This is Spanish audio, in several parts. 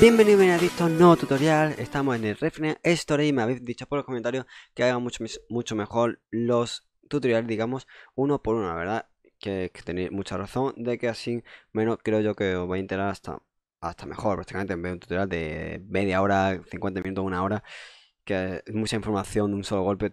Bienvenidos a un nuevo tutorial, estamos en el Refine Story y me habéis dicho por los comentarios que haga mucho, mucho mejor los tutoriales, digamos, uno por uno, la verdad que, tenéis mucha razón de que así menos creo yo que os voy a enterar hasta, hasta mejor, prácticamente en vez de un tutorial de media hora, 50 minutos, una hora que es mucha información de un solo golpe,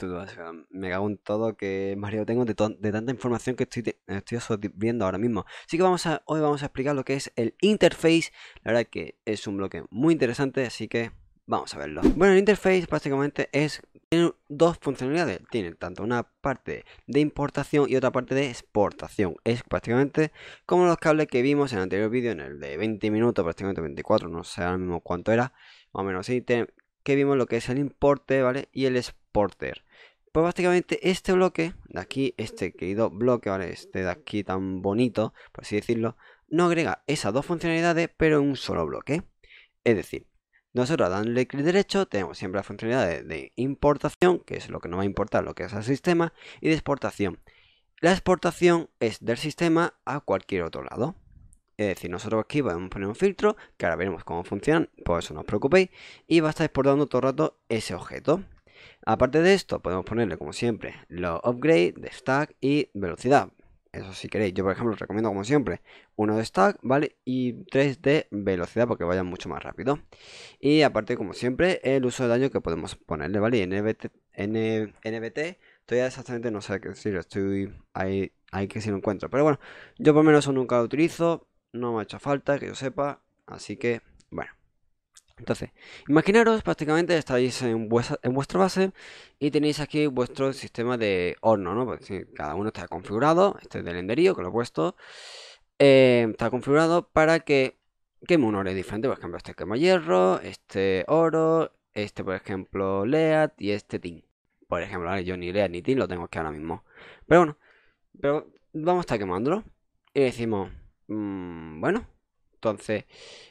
me cago en todo que Mario tengo de, tanta información que estoy, estoy ahora mismo. Así que vamos a, hoy vamos a explicar lo que es el interface, la verdad que es un bloque muy interesante, así que vamos a verlo. Bueno, el interface prácticamente es, tiene dos funcionalidades, tiene tanto una parte de importación y otra parte de exportación. Es prácticamente como los cables que vimos en el anterior vídeo, en el de 20 minutos, prácticamente 24, no sé ahora mismo cuánto era, más o menos así, que vimos lo que es el importe, ¿vale? Y el exporter. Pues básicamente este bloque, de aquí, este querido bloque, ¿vale? Este de aquí tan bonito, por así decirlo, no agrega esas dos funcionalidades, pero en un solo bloque. Es decir, nosotros dándole clic derecho tenemos siempre la funcionalidades de, importación, que es lo que nos va a importar lo que es el sistema, y de exportación. La exportación es del sistema a cualquier otro lado. Es decir, nosotros aquí podemos poner un filtro, que ahora veremos cómo funciona, por eso no os preocupéis, y va a estar exportando todo el rato ese objeto. Aparte de esto, podemos ponerle, como siempre, los upgrade de stack y velocidad. Eso si queréis, yo por ejemplo os recomiendo como siempre uno de stack, ¿vale? Y tres de velocidad porque vayan mucho más rápido. Y aparte como siempre el uso de daño que podemos ponerle, ¿vale? Y NBT, NBT e, todavía exactamente no sé qué decir, estoy ahí, hay que si lo encuentro. Pero bueno, yo por lo menos nunca lo utilizo, no me ha hecho falta, que yo sepa. Así que, bueno. Entonces, imaginaros prácticamente estáis en, vuestra, en vuestra base y tenéis aquí vuestro sistema de horno, ¿no? Pues, cada uno está configurado, este es de que lo he puesto, eh, está configurado para que queme un oro diferente, por ejemplo, este quema hierro, este oro, este por ejemplo lead y este tin. Por ejemplo, yo ni lead ni tin lo tengo aquí ahora mismo. Pero bueno, pero vamos a estar quemándolo y decimos, Mm, bueno, entonces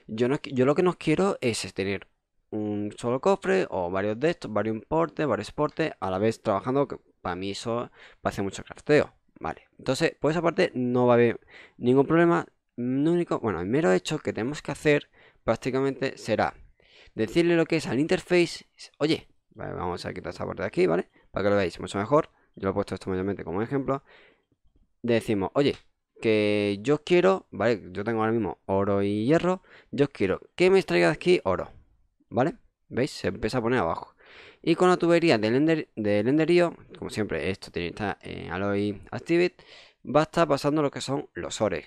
yo, lo que nos quiero es tener un solo cofre o varios de estos, varios importes, varios portes, a la vez trabajando, que para mí eso va a mucho crafteo. Vale, entonces por esa parte no va a haber ningún problema. Lo único, bueno, el mero hecho que tenemos que hacer prácticamente será decirle lo que es al interface. Oye, vamos a quitar esta parte de aquí, ¿vale? Para que lo veáis mucho mejor. Yo lo he puesto esto mayormente como ejemplo. decimos, oye, que yo quiero, ¿vale? Yo tengo ahora mismo oro y hierro. Yo quiero que me extraiga de aquí oro, ¿vale? ¿Veis? Se empieza a poner abajo. Y con la tubería del, ender, del enderío, como siempre, esto tiene, está en eh, Alloy Activate, va a estar pasando lo que son los ores.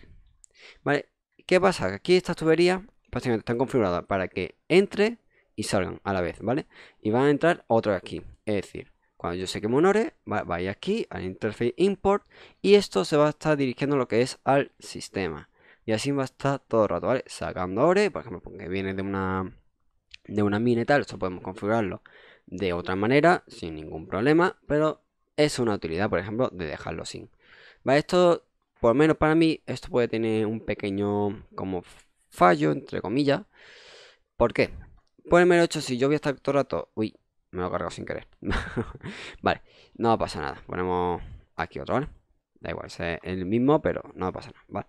¿Vale? ¿Qué pasa? Que aquí estas tuberías básicamente están configuradas para que entre y salgan a la vez, ¿vale? Y van a entrar otra aquí. Es decir, cuando yo que Monore, va, va aquí al interface import y esto se va a estar dirigiendo lo que es al sistema. Y así va a estar todo el rato, ¿vale? Sacando ore, por ejemplo, porque viene de una de una mina y tal, esto podemos configurarlo de otra manera, sin ningún problema, pero es una utilidad, por ejemplo, de dejarlo sin. ¿Vale? Esto, por lo menos para mí, esto puede tener un pequeño como fallo, entre comillas. ¿Por qué? Por el mero hecho, si yo voy a estar todo el rato, uy, me lo he sin querer. vale, no pasa nada. Ponemos aquí otro, ¿vale? Da igual, es el mismo, pero no pasa nada, ¿vale?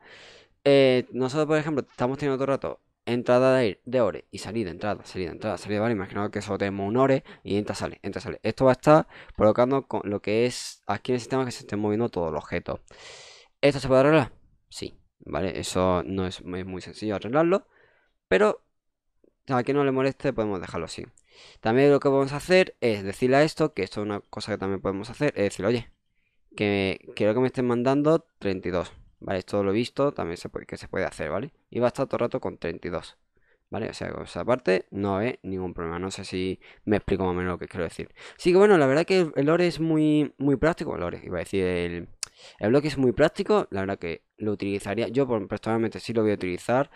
Eh, nosotros, por ejemplo, estamos teniendo otro rato entrada de, de ore y salida, entrada, salida, entrada, salida, ¿vale? Imaginaos que solo tenemos un ore y entra, sale, entra, sale. Esto va a estar provocando con lo que es aquí en el sistema que se esté moviendo todo el objeto. ¿Esto se puede arreglar? Sí, ¿vale? Eso no es, es muy sencillo arreglarlo, pero a quien no le moleste podemos dejarlo así. También lo que vamos a hacer es decirle a esto, que esto es una cosa que también podemos hacer, es decir oye, que quiero que me estén mandando 32. Vale, esto lo he visto, también se puede, que se puede hacer, ¿vale? Y va a estar todo el rato con 32. ¿Vale? O sea, con esa parte no es ningún problema. No sé si me explico más o menos lo que quiero decir. Sí que bueno, la verdad que el lore es muy, muy práctico. El lore, iba a decir, el, el bloque es muy práctico. La verdad que lo utilizaría. Yo personalmente sí lo voy a utilizar.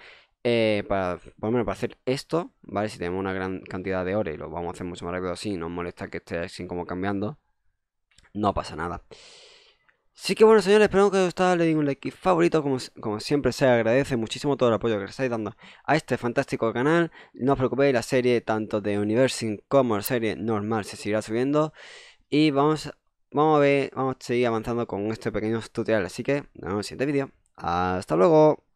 Eh, para, menos pues, para hacer esto, ¿vale? Si tenemos una gran cantidad de ore y lo vamos a hacer mucho más rápido así, nos molesta que esté así como cambiando, no pasa nada. Así que bueno señores, espero que os haya gustado, le digo un like favorito, como, siempre se agradece muchísimo todo el apoyo que le estáis dando a este fantástico canal. No os preocupéis, la serie tanto de Universing como la serie normal se seguirá subiendo. Y vamos, vamos a ver, vamos a seguir avanzando con este pequeño tutorial, así que nos vemos en el siguiente vídeo. ¡Hasta luego!